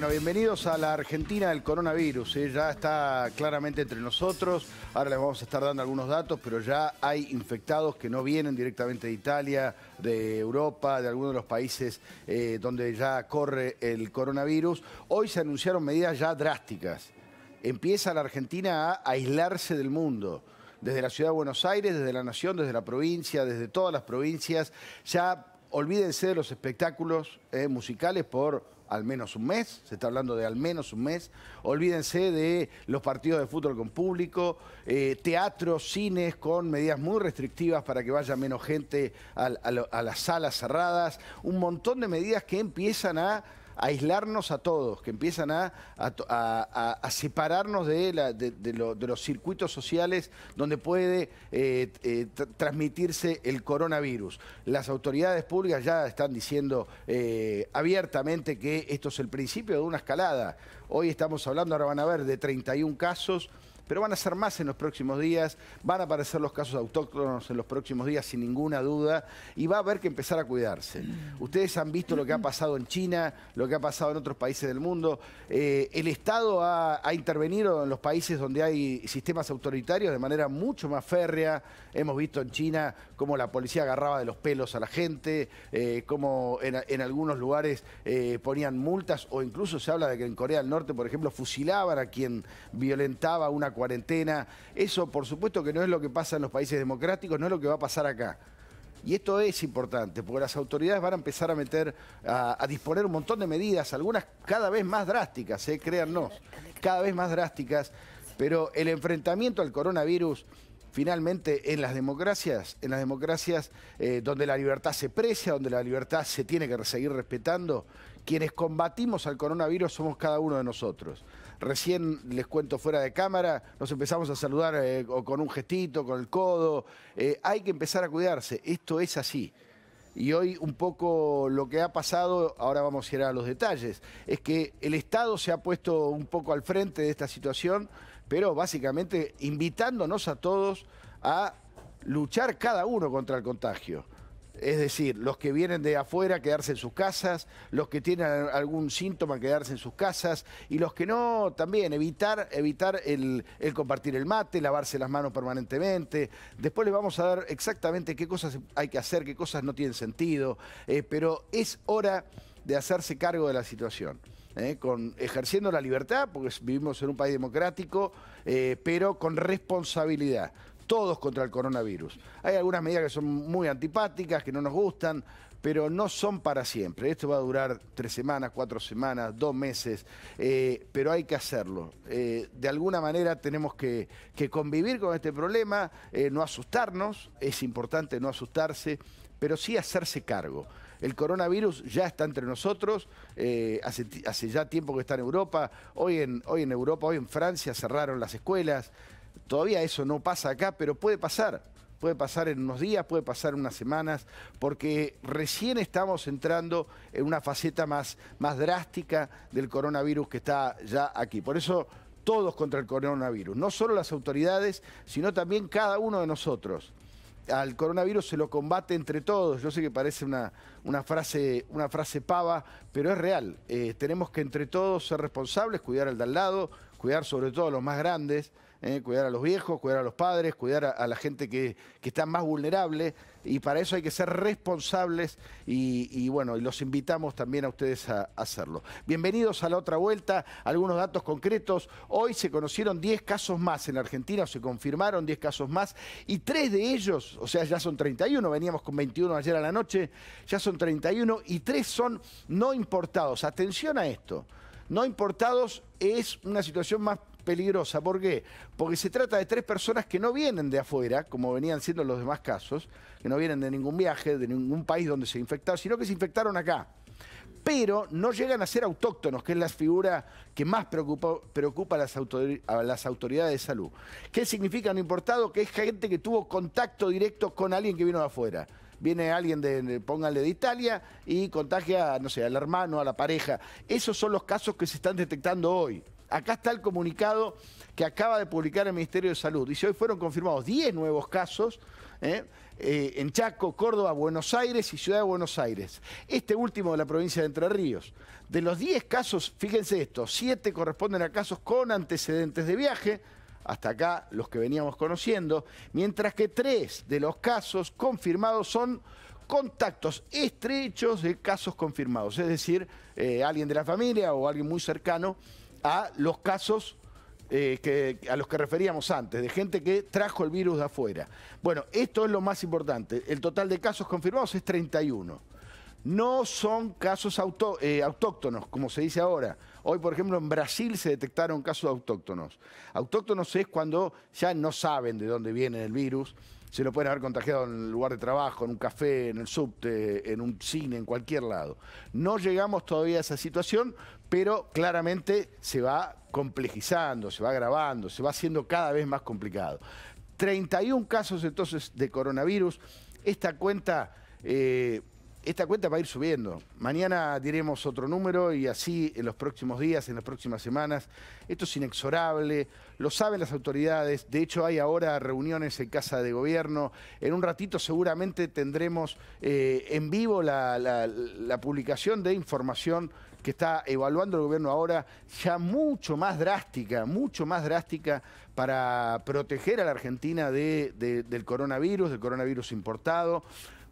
Bueno, bienvenidos a la Argentina del coronavirus. ¿eh? Ya está claramente entre nosotros. Ahora les vamos a estar dando algunos datos, pero ya hay infectados que no vienen directamente de Italia, de Europa, de algunos de los países eh, donde ya corre el coronavirus. Hoy se anunciaron medidas ya drásticas. Empieza la Argentina a aislarse del mundo desde la ciudad de Buenos Aires, desde la nación, desde la provincia, desde todas las provincias. Ya olvídense de los espectáculos eh, musicales por al menos un mes, se está hablando de al menos un mes. Olvídense de los partidos de fútbol con público, eh, teatros, cines con medidas muy restrictivas para que vaya menos gente a, a las salas cerradas, un montón de medidas que empiezan a aislarnos a todos, que empiezan a, a, separarnos de, de, los circuitos sociales donde puede eh, eh, transmitirse el coronavirus. Las autoridades públicas ya están diciendo eh, abiertamente que esto es el principio de una escalada. Hoy estamos hablando, ahora van a ver, de 31 casos pero van a ser más en los próximos días, van a aparecer los casos autóctonos en los próximos días sin ninguna duda y va a haber que empezar a cuidarse. Ustedes han visto lo que ha pasado en China, lo que ha pasado en otros países del mundo. Eh, el Estado ha, intervenido en los países donde hay sistemas autoritarios de manera mucho más férrea. Hemos visto en China cómo la policía agarraba de los pelos a la gente, eh, cómo en, algunos lugares eh, ponían multas o incluso se habla de que en Corea del Norte, por ejemplo, fusilaban a quien violentaba una cuarentena. Eso, por supuesto, que no es lo que pasa en los países democráticos, no es lo que va a pasar acá. Y esto es importante, porque las autoridades van a empezar a meter, a, disponer un montón de medidas, algunas cada vez más drásticas, ¿eh? créannos, cada vez más drásticas. Pero el enfrentamiento al coronavirus, finalmente, en las democracias, en las democracias eh, donde la libertad se precia, donde la libertad se tiene que seguir respetando, quienes combatimos al coronavirus somos cada uno de nosotros. Recién les cuento fuera de cámara, nos empezamos a saludar eh, con un gestito, con el codo. Eh, hay que empezar a cuidarse, esto es así. Y hoy un poco lo que ha pasado, ahora vamos a ir a los detalles, es que el Estado se ha puesto un poco al frente de esta situación, pero básicamente invitándonos a todos a luchar cada uno contra el contagio. Es decir, los que vienen de afuera quedarse en sus casas, los que tienen algún síntoma quedarse en sus casas y los que no también evitar, evitar el, compartir el mate, lavarse las manos permanentemente. Después les vamos a dar exactamente qué cosas hay que hacer, qué cosas no tienen sentido, eh, pero es hora de hacerse cargo de la situación. Eh, con, ejerciendo la libertad, porque vivimos en un país democrático, eh, pero con responsabilidad todos contra el coronavirus. Hay algunas medidas que son muy antipáticas, que no nos gustan, pero no son para siempre. Esto va a durar tres semanas, cuatro semanas, dos meses, eh, pero hay que hacerlo. Eh, de alguna manera tenemos que, convivir con este problema, eh, no asustarnos, es importante no asustarse, pero sí hacerse cargo. El coronavirus ya está entre nosotros, hace, ya tiempo que está en Europa, hoy en, hoy en Europa, hoy en Francia cerraron las escuelas, Todavía eso no pasa acá, pero puede pasar. Puede pasar en unos días, puede pasar en unas semanas, porque recién estamos entrando en una faceta más, más drástica del coronavirus que está ya aquí. Por eso todos contra el coronavirus, no solo las autoridades, sino también cada uno de nosotros. Al coronavirus se lo combate entre todos. Yo sé que parece una, frase, una frase pava, pero es real. Eh, tenemos que entre todos ser responsables, cuidar al de al lado, cuidar sobre todo a los más grandes. Eh, cuidar a los viejos, cuidar a los padres, cuidar a, la gente que, está más vulnerable y para eso hay que ser responsables y, bueno, y los invitamos también a ustedes a, hacerlo. Bienvenidos a la otra vuelta, algunos datos concretos. Hoy se conocieron 10 casos más en Argentina, se confirmaron 10 casos más y tres de ellos, o sea, ya son 31, veníamos con 21 ayer a la noche, ya son 31 y tres son no importados. Atención a esto no importados es una situación más peligrosa. ¿Por qué? Porque se trata de tres personas que no vienen de afuera, como venían siendo los demás casos, que no vienen de ningún viaje, de ningún país donde se infectaron, sino que se infectaron acá. Pero no llegan a ser autóctonos, que es la figura que más preocupa, a, las a las autoridades de salud. ¿Qué significa no importado? Que es gente que tuvo contacto directo con alguien que vino de afuera viene alguien de, pónganle de Italia y contagia, no sé, al hermano, a la pareja. Esos son los casos que se están detectando hoy. Acá está el comunicado que acaba de publicar el Ministerio de Salud. Dice, hoy fueron confirmados 10 nuevos casos ¿eh? Eh, en Chaco, Córdoba, Buenos Aires y Ciudad de Buenos Aires. Este último de la provincia de Entre Ríos. De los 10 casos, fíjense esto, 7 corresponden a casos con antecedentes de viaje, hasta acá los que veníamos conociendo, mientras que tres de los casos confirmados son contactos estrechos de casos confirmados, es decir, eh, alguien de la familia o alguien muy cercano a los casos eh, a los que referíamos antes, de gente que trajo el virus de afuera. Bueno, esto es lo más importante, el total de casos confirmados es 31 no son casos eh, autóctonos, como se dice ahora. Hoy, por ejemplo, en Brasil se detectaron casos autóctonos. Autóctonos es cuando ya no saben de dónde viene el virus, se lo pueden haber contagiado en el lugar de trabajo, en un café, en el subte, en un cine, en cualquier lado. No llegamos todavía a esa situación, pero claramente se va complejizando, se va agravando, se va haciendo cada vez más complicado. 31 casos entonces de coronavirus. Esta cuenta... Eh, esta cuenta va a ir subiendo. Mañana diremos otro número y así en los próximos días, en las próximas semanas. Esto es inexorable, lo saben las autoridades. De hecho, hay ahora reuniones en Casa de Gobierno. En un ratito seguramente tendremos eh, en vivo la, publicación de información que está evaluando el gobierno ahora, ya mucho más drástica, mucho más drástica para proteger a la Argentina del coronavirus, del coronavirus importado.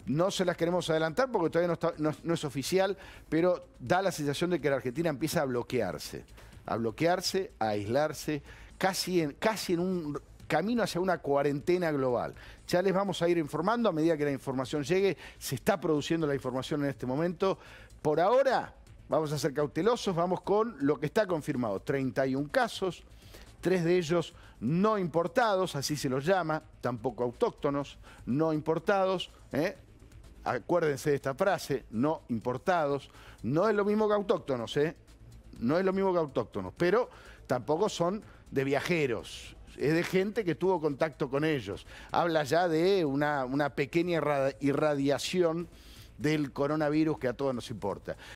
No se las queremos adelantar porque todavía no, es oficial, pero da la sensación de que la Argentina empieza a bloquearse, a bloquearse, a aislarse, casi en, casi en un camino hacia una cuarentena global. Ya les vamos a ir informando a medida que la información llegue. Se está produciendo la información en este momento. Por ahora, vamos a ser cautelosos, vamos con lo que está confirmado. 31 casos, tres de ellos no importados, así se los llama, tampoco autóctonos, no importados. ¿eh? acuérdense de esta frase, no importados, no es lo mismo que autóctonos, ¿eh? No es lo mismo que autóctonos, pero tampoco son de viajeros, es de gente que tuvo contacto con ellos. Habla ya de una pequeña irradiación del coronavirus que a todos nos importa.